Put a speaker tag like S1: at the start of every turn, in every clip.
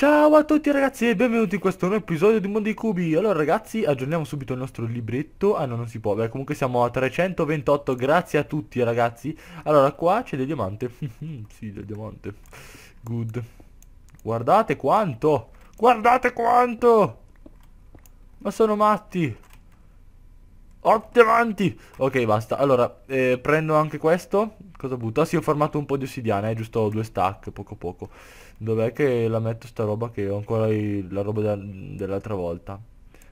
S1: Ciao a tutti ragazzi e benvenuti in questo nuovo episodio di Mondi Cubi Allora ragazzi aggiorniamo subito il nostro libretto Ah no non si può, beh comunque siamo a 328 Grazie a tutti ragazzi Allora qua c'è del diamante Sì del diamante Good Guardate quanto Guardate quanto Ma sono matti Otte avanti Ok basta Allora eh, prendo anche questo Cosa butto? Ah sì ho formato un po' di ossidiana eh, Giusto due stack poco poco Dov'è che la metto sta roba che ho ancora il, la roba de, dell'altra volta?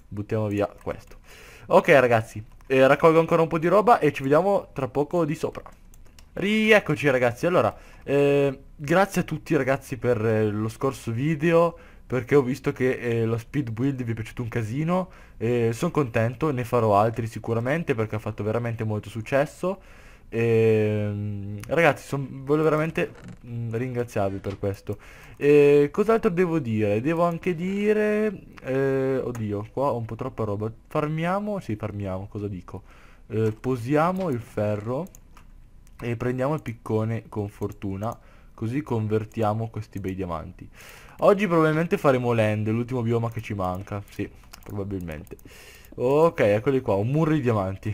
S1: Buttiamo via questo. Ok ragazzi, eh, raccolgo ancora un po' di roba e ci vediamo tra poco di sopra. Rieccoci ragazzi, allora, eh, grazie a tutti ragazzi per eh, lo scorso video, perché ho visto che eh, lo speed build vi è piaciuto un casino, sono contento, ne farò altri sicuramente perché ha fatto veramente molto successo. E, ehm, ragazzi, son, voglio veramente mm, ringraziarvi per questo. Ehm, cos'altro devo dire? Devo anche dire... Eh, oddio, qua ho un po' troppa roba. Farmiamo, sì, farmiamo, cosa dico? Eh, posiamo il ferro e prendiamo il piccone con fortuna. Così convertiamo questi bei diamanti. Oggi probabilmente faremo land, l'ultimo bioma che ci manca. Sì, probabilmente. Ok, eccoli qua, un murri di diamanti.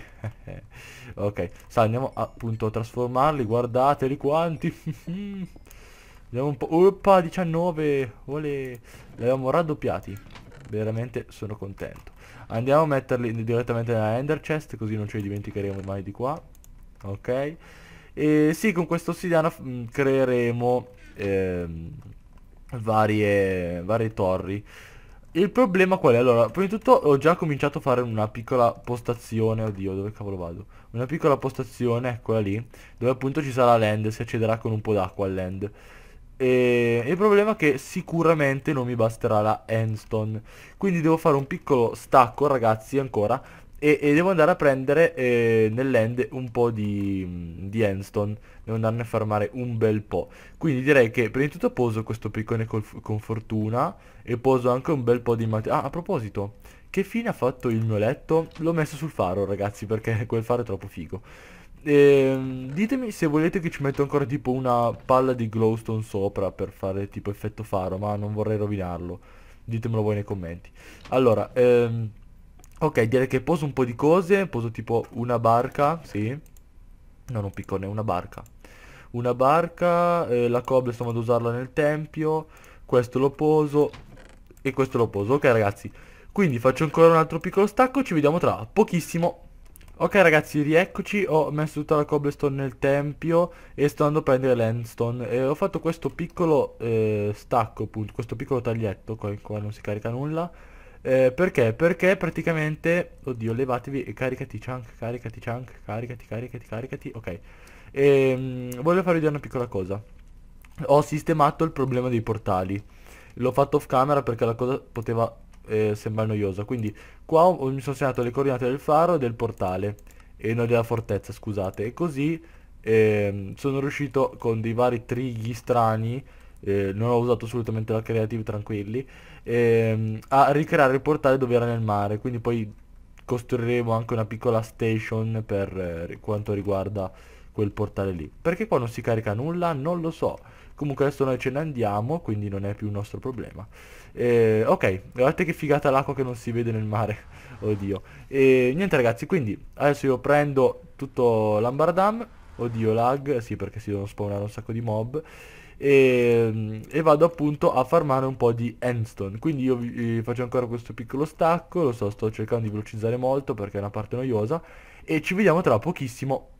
S1: ok, sta, andiamo appunto a trasformarli, guardateli quanti. andiamo un po'... Oppa, 19! vole Li abbiamo raddoppiati. Veramente sono contento. Andiamo a metterli direttamente nella ender chest, così non ce li dimenticheremo mai di qua. Ok? E sì, con questo ossidiano mm, creeremo... Ehm, varie, varie torri il problema qual è? Allora, prima di tutto ho già cominciato a fare una piccola postazione, oddio, dove cavolo vado? Una piccola postazione, eccola lì, dove appunto ci sarà land, si accederà con un po' d'acqua al land. E il problema è che sicuramente non mi basterà la endstone Quindi devo fare un piccolo stacco ragazzi ancora e, e devo andare a prendere eh, nell'end un po' di, mm, di endstone devo andarne a farmare un bel po' quindi direi che prima di tutto poso questo piccone col, con fortuna e poso anche un bel po' di materia ah a proposito che fine ha fatto il mio letto? L'ho messo sul faro ragazzi perché quel faro è troppo figo e, ehm, ditemi se volete che ci metto ancora tipo una palla di glowstone sopra per fare tipo effetto faro, ma non vorrei rovinarlo. Ditemelo voi nei commenti. Allora, ehm, Ok, direi che poso un po' di cose. Poso tipo una barca, sì. Non un piccone, una barca. Una barca, eh, la cobblestone ad usarla nel tempio. Questo lo poso. E questo lo poso. Ok ragazzi, quindi faccio ancora un altro piccolo stacco, ci vediamo tra pochissimo. Ok ragazzi, rieccoci, ho messo tutta la cobblestone nel tempio e sto andando a prendere l'endstone. E ho fatto questo piccolo eh, stacco, appunto, questo piccolo taglietto, qua, qua non si carica nulla. Eh, perché? Perché praticamente... Oddio, levatevi e caricati chunk, caricati chunk, caricati, caricati, caricati, ok. Ehm, voglio farvi vedere una piccola cosa. Ho sistemato il problema dei portali. L'ho fatto off camera perché la cosa poteva eh, sembrare noiosa. Quindi qua ho, mi sono segnato le coordinate del faro e del portale. E non della fortezza, scusate. E così ehm, sono riuscito con dei vari trighi strani eh, non ho usato assolutamente la creative tranquilli, ehm, a ricreare il portale dove era nel mare, quindi poi costruiremo anche una piccola station per eh, quanto riguarda quel portale lì. Perché qua non si carica nulla? Non lo so. Comunque adesso noi ce ne andiamo, quindi non è più un nostro problema. Eh, ok, guardate che figata l'acqua che non si vede nel mare. Oddio. E niente ragazzi, quindi adesso io prendo tutto l'ambardam. Oddio lag, sì perché si devono spawnare un sacco di mob e, ehm, e, vado appunto a farmare un po' di endstone quindi io vi, eh, faccio ancora questo piccolo stacco lo so sto cercando di velocizzare molto perché è una parte noiosa e ci vediamo tra pochissimo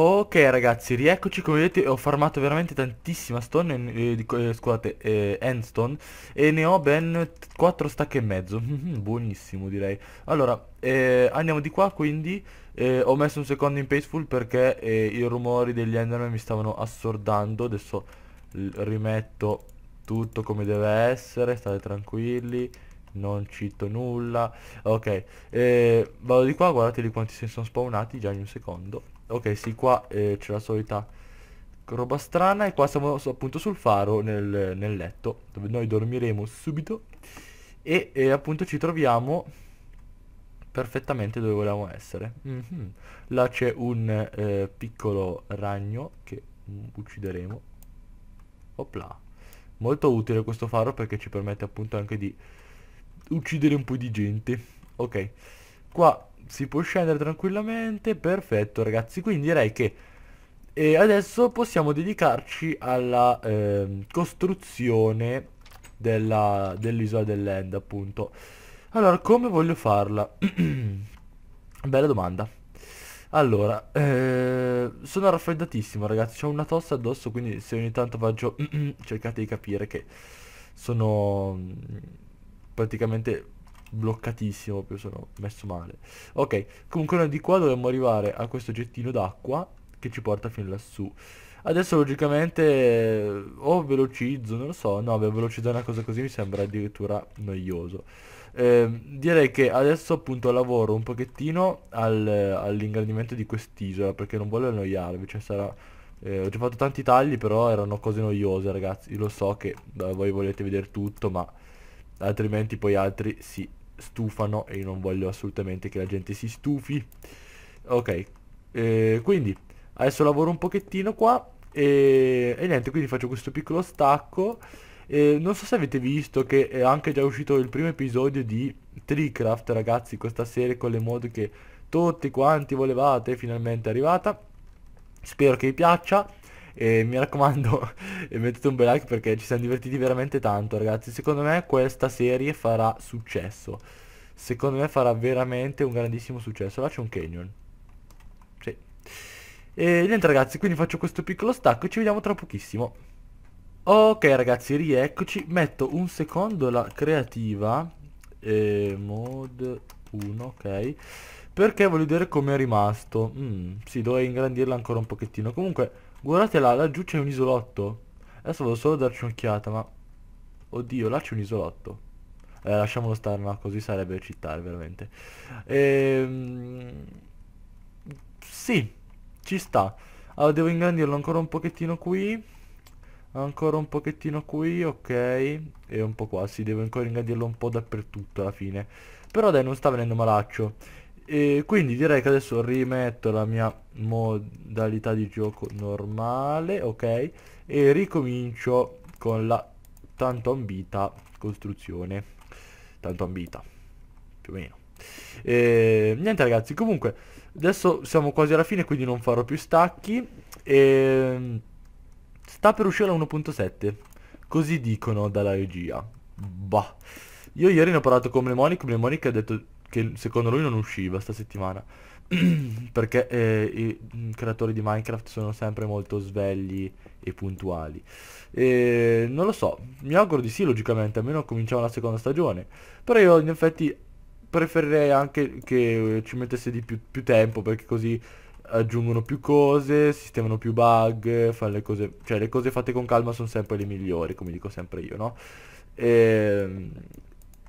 S1: Ok ragazzi, rieccoci, come vedete ho farmato veramente tantissima stone, eh, eh, scusate, eh, endstone E ne ho ben 4 stacche e mezzo, buonissimo direi Allora, eh, andiamo di qua quindi eh, Ho messo un secondo in paceful perché eh, i rumori degli enderman mi stavano assordando Adesso rimetto tutto come deve essere, state tranquilli non cito nulla ok vado di qua guardateli quanti se sono spawnati già in un secondo Ok, sì, qua eh, c'è la solita roba strana e qua siamo appunto sul faro nel, nel letto dove noi dormiremo subito e, e appunto ci troviamo perfettamente dove volevamo essere. Mm -hmm. Là c'è un eh, piccolo ragno che mm, uccideremo. Opla. Molto utile questo faro perché ci permette appunto anche di uccidere un po' di gente. Ok. Qua si può scendere tranquillamente, perfetto ragazzi, quindi direi che e eh, adesso possiamo dedicarci alla eh, costruzione dell'isola dell dell'end appunto allora come voglio farla bella domanda allora eh, sono raffreddatissimo ragazzi ho una tosse addosso quindi se ogni tanto faccio cercate di capire che sono mm, praticamente bloccatissimo più sono messo male ok comunque noi di qua dovremmo arrivare a questo gettino d'acqua che ci porta fin lassù adesso logicamente o velocizzo non lo so no velocizzare una cosa così mi sembra addirittura noioso eh, direi che adesso appunto lavoro un pochettino al, all'ingrandimento di quest'isola perché non voglio annoiarvi cioè sarà eh, ho già fatto tanti tagli però erano cose noiose ragazzi lo so che beh, voi volete vedere tutto ma altrimenti poi altri si stufano e io non voglio assolutamente che la gente si stufi. Ok, eh, quindi adesso lavoro un pochettino qua e, e niente, quindi faccio questo piccolo stacco. Eh, non so se avete visto che è anche già uscito il primo episodio di Treecraft ragazzi, questa serie con le mod che tutti quanti volevate, finalmente è arrivata. Spero che vi piaccia. E mi raccomando mettete un bel like perché ci siamo divertiti veramente tanto ragazzi Secondo me questa serie farà successo Secondo me farà veramente un grandissimo successo Là c'è un canyon Sì E niente ragazzi quindi faccio questo piccolo stacco e ci vediamo tra pochissimo Ok ragazzi rieccoci Metto un secondo la creativa e Mod 1 ok Perché voglio vedere com'è rimasto mm, Sì dovrei ingrandirla ancora un pochettino Comunque Guardate là, laggiù c'è un isolotto. Adesso volevo solo darci un'occhiata, ma... Oddio, là c'è un isolotto. Eh, lasciamolo stare, ma così sarebbe città, veramente. Ehm... Sì, ci sta. Allora, devo ingrandirlo ancora un pochettino qui. Ancora un pochettino qui, ok. E un po' qua, sì, devo ancora ingrandirlo un po' dappertutto alla fine. Però dai, non sta venendo malaccio. E quindi direi che adesso rimetto la mia modalità di gioco normale, ok? E ricomincio con la tanto ambita costruzione. Tanto ambita, più o meno. E, niente ragazzi, comunque adesso siamo quasi alla fine quindi non farò più stacchi. E, sta per uscire la 1.7, così dicono dalla regia. Bah. Io ieri ne ho parlato con Mnemonic, Mnemonic ha detto che secondo lui non usciva sta settimana. perché eh, i mm, creatori di Minecraft sono sempre molto svegli e puntuali. E, non lo so, mi auguro di sì logicamente, almeno cominciamo la seconda stagione. Però io in effetti preferirei anche che eh, ci mettesse di più, più tempo perché così aggiungono più cose, sistemano più bug, fanno le cose, cioè le cose fatte con calma sono sempre le migliori, come dico sempre io, no? E, ehm,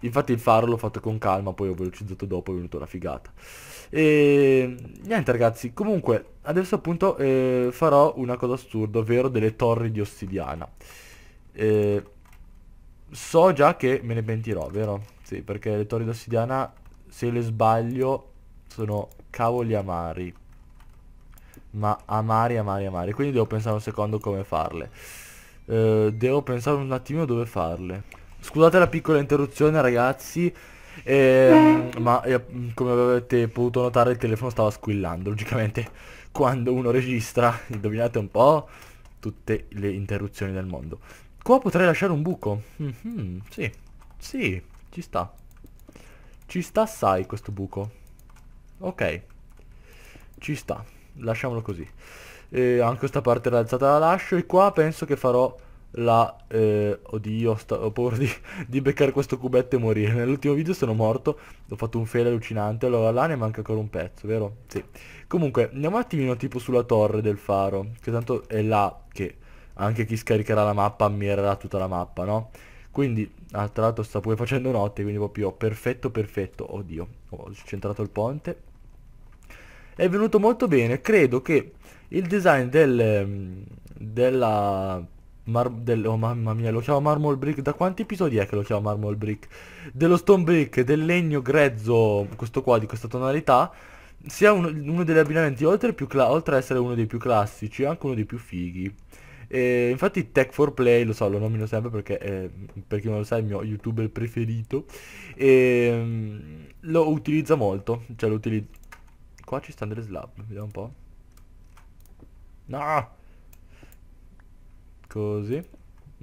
S1: Infatti il faro l'ho fatto con calma, poi ho velocizzato dopo, è venuta la figata. E niente ragazzi, comunque adesso appunto eh, farò una cosa assurda, ovvero delle torri di ossidiana. Eh, so già che me ne pentirò, vero? Sì, perché le torri di ossidiana, se le sbaglio, sono cavoli amari. Ma amari, amari, amari. Quindi devo pensare un secondo come farle. Eh, devo pensare un attimino dove farle. Scusate la piccola interruzione ragazzi, ehm, eh, ma eh, come avete potuto notare il telefono stava squillando, logicamente quando uno registra, indovinate un po', tutte le interruzioni del mondo. Qua potrei lasciare un buco? Mm -hmm, sì, sì, ci sta. Ci sta assai questo buco. Ok, ci sta, lasciamolo così. Eh, anche questa parte rialzata la lascio e qua penso che farò la... Eh, oddio, sta, ho paura di, di, beccare questo cubetto e morire. Nell'ultimo video sono morto, ho fatto un fail allucinante. Allora là ne manca ancora un pezzo, vero? Sì. Comunque, andiamo un attimino tipo sulla torre del faro, che tanto è là che anche chi scaricherà la mappa ammirerà tutta la mappa, no? Quindi, ah, tra l'altro sta pure facendo notte, quindi proprio perfetto, perfetto. Oddio, ho centrato il ponte. È venuto molto bene, credo che il design del, mm, della Mar del, oh mamma mia, lo chiama Marmol Brick. Da quanti episodi è che lo chiama Marmol Brick? Dello Stone Brick, del legno grezzo, questo qua, di questa tonalità. Sia uno, uno degli abbinamenti, oltre, oltre, ad essere uno dei più classici, anche uno dei più fighi. E, infatti Tech 4 Play, lo so, lo nomino sempre perché, eh, per chi non lo sa, è il mio youtuber preferito. E, mm, lo utilizza molto, cioè lo utilizza... Qua ci stanno delle slab, vediamo un po'. No! Così.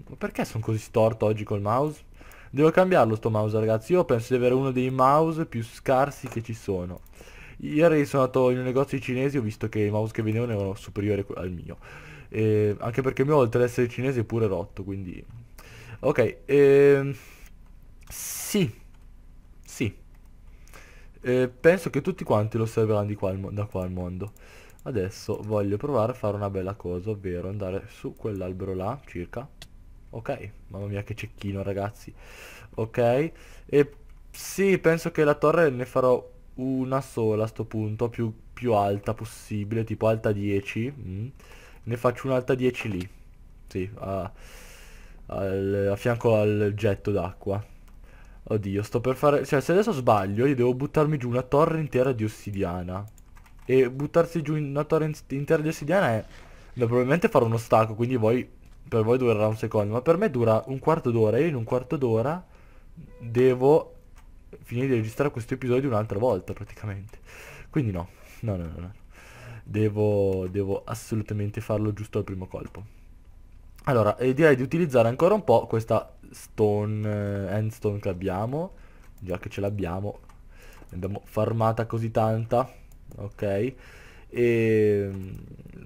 S1: Ma perché sono così storto oggi col mouse? Devo cambiarlo sto mouse ragazzi, io penso di avere uno dei mouse più scarsi che ci sono. Ieri sono andato in un negozio cinese ho visto che i mouse che vendevano erano superiori al mio. E anche perché il mio oltre ad essere cinese è pure rotto, quindi... Ok, ehm... Sì. Sì. Eh, penso che tutti quanti lo osserveranno qua da qua al mondo. Adesso voglio provare a fare una bella cosa, ovvero andare su quell'albero là, circa. Ok, mamma mia che cecchino ragazzi. Ok, e sì, penso che la torre ne farò una sola a sto punto, più, più alta possibile, tipo alta 10. Mm. Ne faccio un'alta 10 lì. Sì, a, al, a fianco al getto d'acqua. Oddio, sto per fare... Cioè, se adesso sbaglio, io devo buttarmi giù una torre intera di ossidiana e buttarsi giù in una torre ossidiana è probabilmente fare uno stacco, quindi voi, per voi durerà un secondo, ma per me dura un quarto d'ora, io in un quarto d'ora devo finire di registrare questo episodio un'altra volta praticamente. Quindi no, no, no, no. no. Devo, devo assolutamente farlo giusto al primo colpo. Allora, e eh, direi di utilizzare ancora un po' questa stone, eh, endstone che abbiamo, già che ce l'abbiamo, l'abbiamo farmata così tanta ok e mm,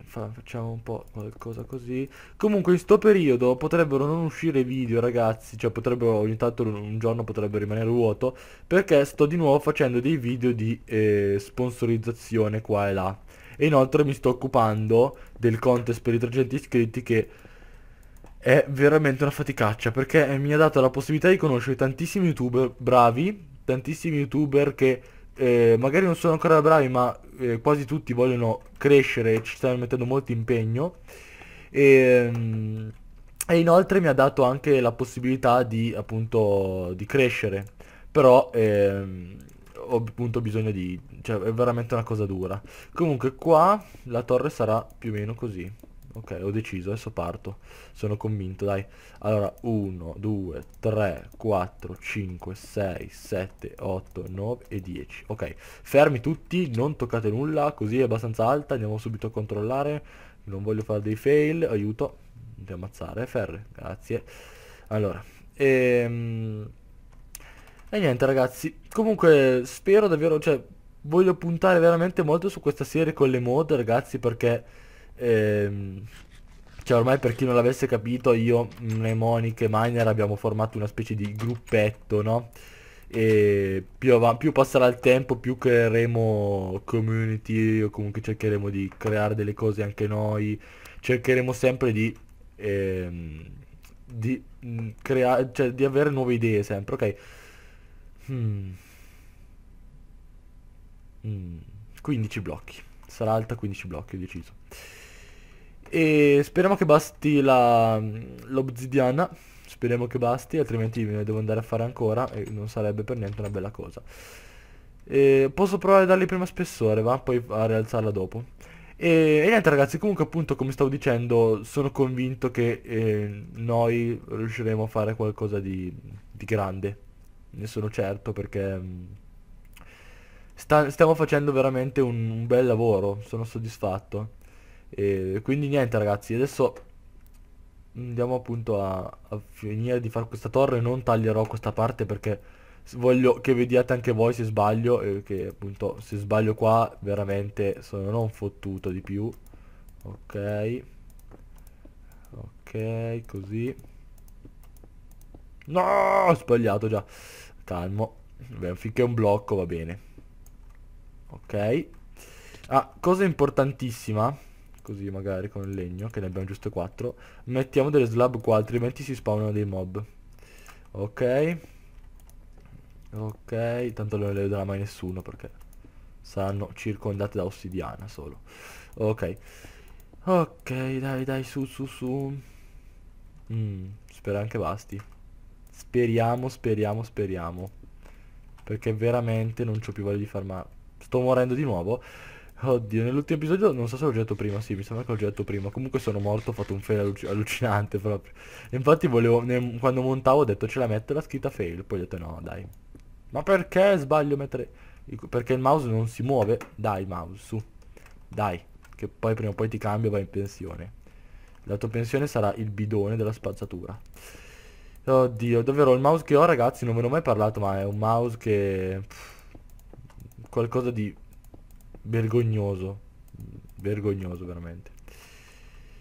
S1: facciamo un po' qualcosa così comunque in sto periodo potrebbero non uscire video ragazzi cioè potrebbero ogni tanto un giorno potrebbe rimanere vuoto perché sto di nuovo facendo dei video di eh, sponsorizzazione qua e là e inoltre mi sto occupando del contest per i 300 iscritti che è veramente una faticaccia perché mi ha dato la possibilità di conoscere tantissimi youtuber bravi tantissimi youtuber che eh, magari non sono ancora bravi ma eh, quasi tutti vogliono crescere e ci stanno mettendo molto impegno e, ehm, e, inoltre mi ha dato anche la possibilità di appunto di crescere però eh, ho appunto bisogno di cioè è veramente una cosa dura comunque qua la torre sarà più o meno così ok ho deciso adesso parto sono convinto dai allora 1 2 3 4 5 6 7 8 9 e 10 ok fermi tutti non toccate nulla così è abbastanza alta andiamo subito a controllare non voglio fare dei fail aiuto di ammazzare ferre grazie allora ehm... E niente ragazzi, comunque spero davvero, cioè voglio puntare veramente molto su questa serie con le mod ragazzi perché ehm, cioè ormai per chi non l'avesse capito io, mm, e Monica e Miner abbiamo formato una specie di gruppetto, no? E più, più passerà il tempo più creeremo community o comunque cercheremo di creare delle cose anche noi, cercheremo sempre di... Ehm, di, mm, creare, cioè, di avere nuove idee sempre, ok? Hmm. Mm. 15 blocchi. Sarà alta 15 blocchi, ho deciso. E speriamo che basti mm, l'obsidiana. Speriamo che basti, altrimenti me ne devo andare a fare ancora e non sarebbe per niente una bella cosa. E posso provare a dargli prima spessore, va? Poi a rialzarla dopo. E, e, niente ragazzi, comunque appunto come stavo dicendo sono convinto che eh, noi riusciremo a fare qualcosa di, di grande. Ne sono certo perché mh, mm, sta, stiamo facendo veramente un, un bel lavoro, sono soddisfatto. E quindi niente ragazzi, adesso andiamo appunto a, a finire di fare questa torre, non taglierò questa parte perché voglio che vediate anche voi se sbaglio e che appunto se sbaglio qua veramente sono non fottuto di più. Ok. Ok, così. No, ho sbagliato già. Calmo. Beh, finché un blocco va bene. Ok. Ah, cosa importantissima così magari con il legno che ne abbiamo giusto 4 mettiamo delle slab qua altrimenti si spawnano dei mob ok ok tanto non le vedrà mai nessuno perché saranno circondate da ossidiana solo ok ok dai dai su su su mm, spero anche basti speriamo speriamo speriamo perché veramente non ho più voglia di farmare sto morendo di nuovo Oddio, nell'ultimo episodio non so se l'ho oggetto prima, sì, mi sembra che ho oggetto prima. Comunque sono morto, ho fatto un fail alluc allucinante proprio. Infatti volevo, ne, quando montavo ho detto ce la metto la scritta fail, poi ho detto no, dai. Ma perché sbaglio mettere... Perché il mouse non si muove? Dai mouse, su. Dai, che poi prima o poi ti cambio e vai in pensione. La tua pensione sarà il bidone della spazzatura. Oddio, davvero il mouse che ho ragazzi non ve ne ho mai parlato, ma è un mouse che... Pff, qualcosa di vergognoso vergognoso veramente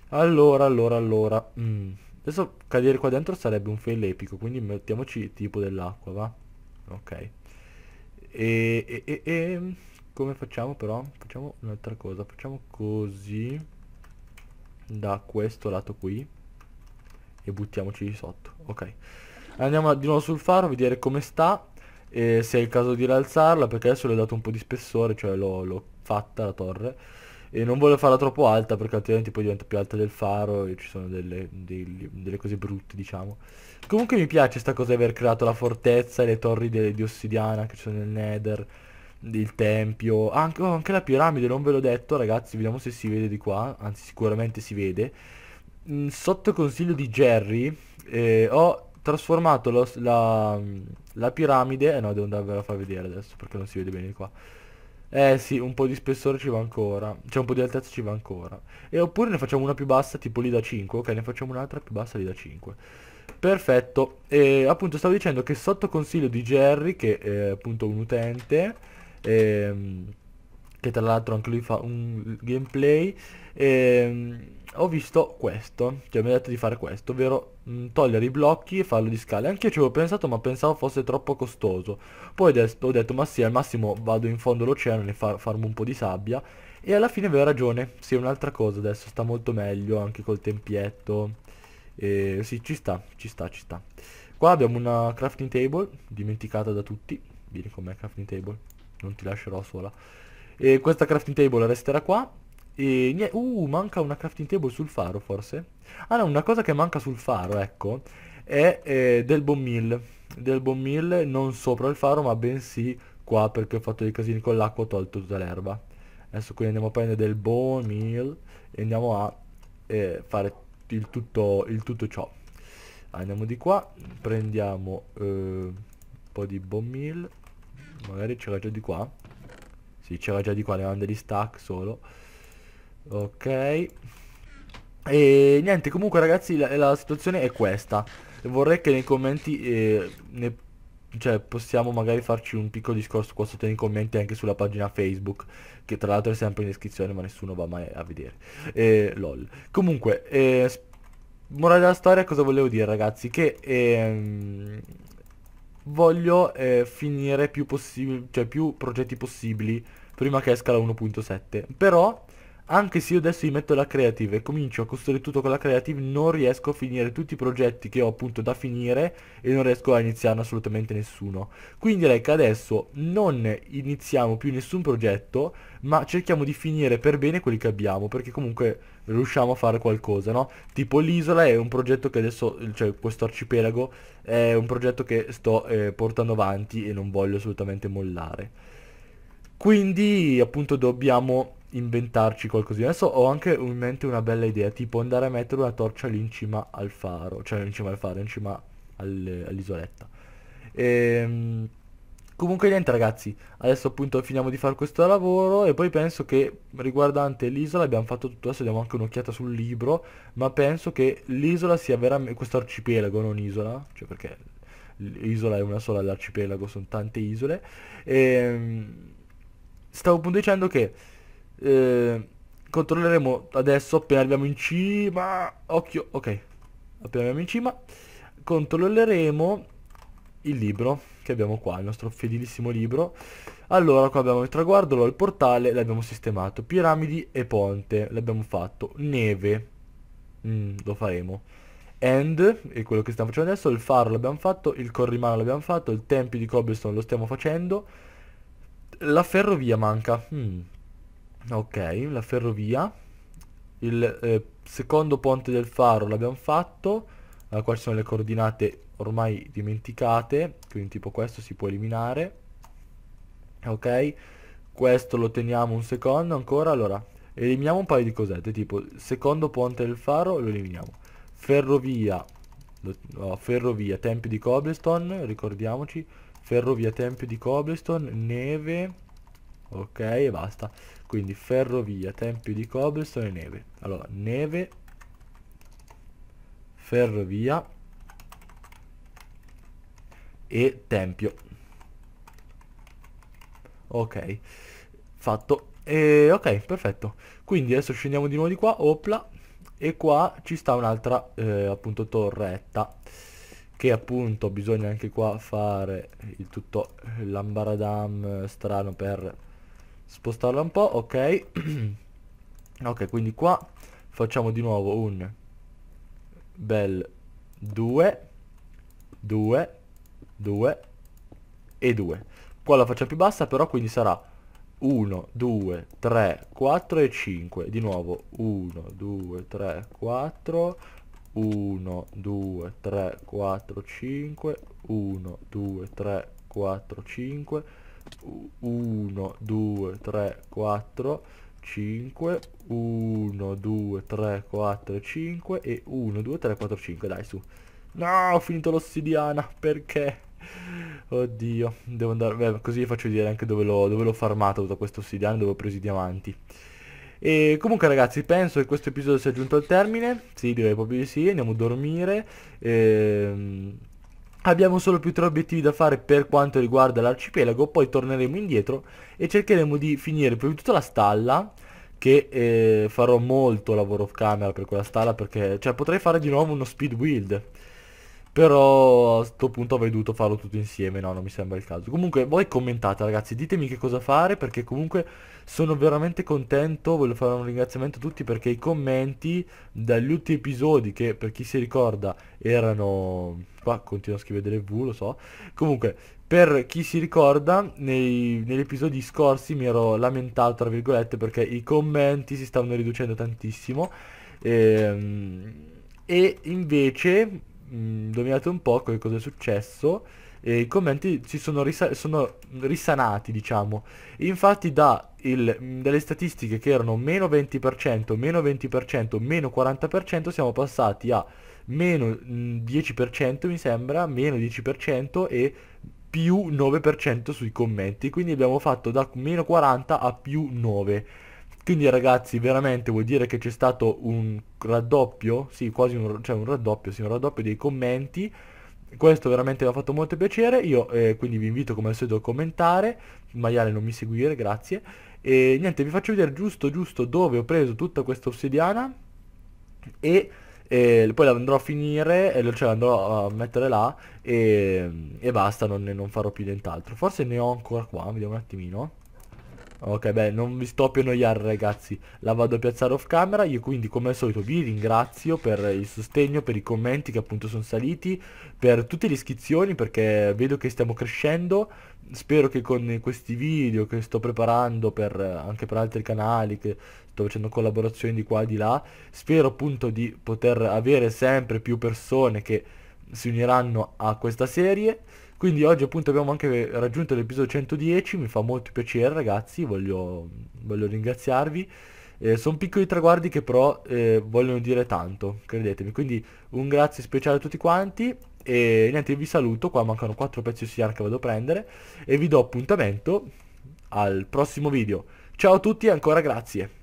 S1: allora allora allora mm. adesso cadere qua dentro sarebbe un fail epico quindi mettiamoci tipo dell'acqua va ok e, e, e, e, come facciamo però facciamo un'altra cosa facciamo così da questo lato qui e buttiamoci di sotto ok andiamo di nuovo sul faro a vedere come sta e se è il caso di rialzarla perché adesso le ho dato un po' di spessore cioè l'ho fatta la torre e non voglio farla troppo alta perché altrimenti poi diventa più alta del faro e ci sono delle, dei, delle cose brutte diciamo comunque mi piace sta cosa di aver creato la fortezza e le torri di, di ossidiana che ci sono nel nether il tempio anche, oh, anche la piramide non ve l'ho detto ragazzi vediamo se si vede di qua anzi sicuramente si vede mm, sotto consiglio di Jerry eh, ho trasformato lo, la, la, piramide eh no devo andarvela a far vedere adesso perché non si vede bene qua eh sì un po' di spessore ci va ancora cioè un po' di altezza ci va ancora e oppure ne facciamo una più bassa tipo lì da 5 ok ne facciamo un'altra più bassa lì da 5 perfetto e appunto stavo dicendo che sotto consiglio di Jerry che è appunto un utente ehm, che tra l'altro anche lui fa un gameplay ehm, ho visto questo, cioè mi ha detto di fare questo, ovvero mh, mm, togliere i blocchi e farlo di scale. Anche io ci avevo pensato ma pensavo fosse troppo costoso. Poi ho detto ma sì, al massimo vado in fondo all'oceano e far, farmo un po' di sabbia. E alla fine aveva ragione, sì è un'altra cosa adesso, sta molto meglio anche col tempietto. E, sì, ci sta, ci sta, ci sta. Qua abbiamo una crafting table, dimenticata da tutti. Vieni con me crafting table, non ti lascerò sola. E questa crafting table resterà qua e niente, uh, manca una crafting table sul faro forse? Ah no, una cosa che manca sul faro, ecco, è eh, del bomb mill. Del bomb mill non sopra il faro, ma bensì qua perché ho fatto dei casini con l'acqua, ho tolto tutta l'erba. Adesso quindi andiamo a prendere del bomb mill e andiamo a eh, fare il tutto, il tutto ciò. Andiamo di qua, prendiamo eh, un po' di bomb mill. magari c'era già di qua. Sì, c'era già di qua, ne avevamo degli stack solo. Ok E niente comunque ragazzi la, la situazione è questa Vorrei che nei commenti eh, ne, cioè, possiamo magari farci un piccolo discorso qua sotto nei commenti anche sulla pagina Facebook Che tra l'altro è sempre in descrizione ma nessuno va mai a vedere eh, Lol Comunque eh, Morale della storia cosa volevo dire ragazzi Che ehm, voglio eh, finire più, cioè, più progetti possibili prima che esca la 1.7 però anche se io adesso mi metto la creative e comincio a costruire tutto con la creative non riesco a finire tutti i progetti che ho appunto da finire e non riesco a iniziarne assolutamente nessuno. Quindi direi che adesso non iniziamo più nessun progetto ma cerchiamo di finire per bene quelli che abbiamo perché comunque riusciamo a fare qualcosa, no? Tipo l'isola è un progetto che adesso, cioè questo arcipelago è un progetto che sto eh, portando avanti e non voglio assolutamente mollare. Quindi appunto dobbiamo inventarci qualcosina. Adesso ho anche in mente una bella idea, tipo andare a mettere una torcia lì in cima al faro, cioè in cima al faro, in cima all'isoletta. Ehm... Comunque niente ragazzi, adesso appunto finiamo di fare questo lavoro e poi penso che riguardante l'isola abbiamo fatto tutto, adesso diamo anche un'occhiata sul libro, ma penso che l'isola sia veramente, questo arcipelago non isola, cioè perché l'isola è una sola, l'arcipelago sono tante isole, e ehm, stavo appunto dicendo che eh, controlleremo adesso appena arriviamo in cima occhio ok appena arriviamo in cima controlleremo il libro che abbiamo qua il nostro fedelissimo libro allora qua abbiamo il traguardo allora il portale l'abbiamo sistemato piramidi e ponte l'abbiamo fatto neve mm, lo faremo End, è quello che stiamo facendo adesso, il faro l'abbiamo fatto, il corrimano l'abbiamo fatto, il tempio di cobblestone lo stiamo facendo, la ferrovia manca. Hmm ok la ferrovia il eh, secondo ponte del faro l'abbiamo fatto eh, qua ci sono le coordinate ormai dimenticate quindi tipo questo si può eliminare ok questo lo teniamo un secondo ancora allora eliminiamo un paio di cosette tipo secondo ponte del faro lo eliminiamo ferrovia no, ferrovia tempio di cobblestone ricordiamoci ferrovia tempio di cobblestone neve ok e basta quindi ferrovia, tempio di cobblestone e neve allora neve ferrovia e tempio ok fatto e ok perfetto quindi adesso scendiamo di nuovo di qua opla e qua ci sta un'altra eh, appunto torretta che appunto bisogna anche qua fare il tutto eh, l'ambaradam eh, strano per spostarla un po', ok. ok, quindi qua facciamo di nuovo un bel 2, 2, 2 e 2. Qua la faccia più bassa però quindi sarà 1, 2, 3, 4 e 5. Di nuovo 1, 2, 3, 4, 1, 2, 3, 4, 5, 1, 2, 3, 4, 5. 1, 2, 3, 4, 5, 1, 2, 3, 4, 5 e 1, 2, 3, 4, 5, dai su. No, ho finito l'ossidiana, perché? Oddio, devo andare, beh, così vi faccio vedere anche dove l'ho farmato da questo ossidiana, dove ho preso i diamanti. E comunque ragazzi penso che questo episodio sia giunto al termine Sì direi proprio di sì Andiamo a dormire ehm, Abbiamo solo più tre obiettivi da fare per quanto riguarda l'arcipelago, poi torneremo indietro e cercheremo di finire prima di tutto la stalla, che eh, farò molto lavoro off camera per quella stalla perché cioè, potrei fare di nuovo uno speed build. Però a questo punto avrei dovuto farlo tutto insieme, no, non mi sembra il caso. Comunque voi commentate ragazzi, ditemi che cosa fare perché comunque sono veramente contento, voglio fare un ringraziamento a tutti perché i commenti dagli ultimi episodi che per chi si ricorda erano... qua continuo a scrivere V, lo so. Comunque per chi si ricorda, nei, negli episodi scorsi mi ero lamentato, tra virgolette, perché i commenti si stavano riducendo tantissimo. E, ehm, e invece mh, mm, dominate un po' cosa è successo e i commenti si sono, risa sono risanati, diciamo. Infatti da il, mm, delle statistiche che erano meno 20%, meno 20%, meno 40%, siamo passati a meno 10% mm, mi sembra, meno 10% e più 9% sui commenti. Quindi abbiamo fatto da meno 40 a più 9. Quindi ragazzi veramente vuol dire che c'è stato un raddoppio, sì quasi un, cioè un raddoppio, sì un raddoppio dei commenti questo veramente mi ha fatto molto piacere io eh, quindi vi invito come al solito a commentare maiale non mi seguire grazie e niente vi faccio vedere giusto giusto dove ho preso tutta questa ossidiana e eh, poi la andrò a finire e eh, cioè andrò a mettere là e, e basta non, non farò più nient'altro forse ne ho ancora qua vediamo un attimino Ok, beh, non vi sto più a annoiare ragazzi, la vado a piazzare off camera, io quindi come al solito vi ringrazio per il sostegno, per i commenti che appunto sono saliti, per tutte le iscrizioni perché vedo che stiamo crescendo, spero che con questi video che sto preparando per, anche per altri canali, che sto facendo collaborazioni di qua e di là, spero appunto di poter avere sempre più persone che si uniranno a questa serie quindi oggi appunto abbiamo anche raggiunto l'episodio 110, mi fa molto piacere ragazzi, voglio, voglio ringraziarvi. Eh, sono piccoli traguardi che però eh, vogliono dire tanto, credetemi. Quindi un grazie speciale a tutti quanti e niente, vi saluto, qua mancano 4 pezzi di OCR che vado a prendere e vi do appuntamento al prossimo video. Ciao a tutti e ancora grazie.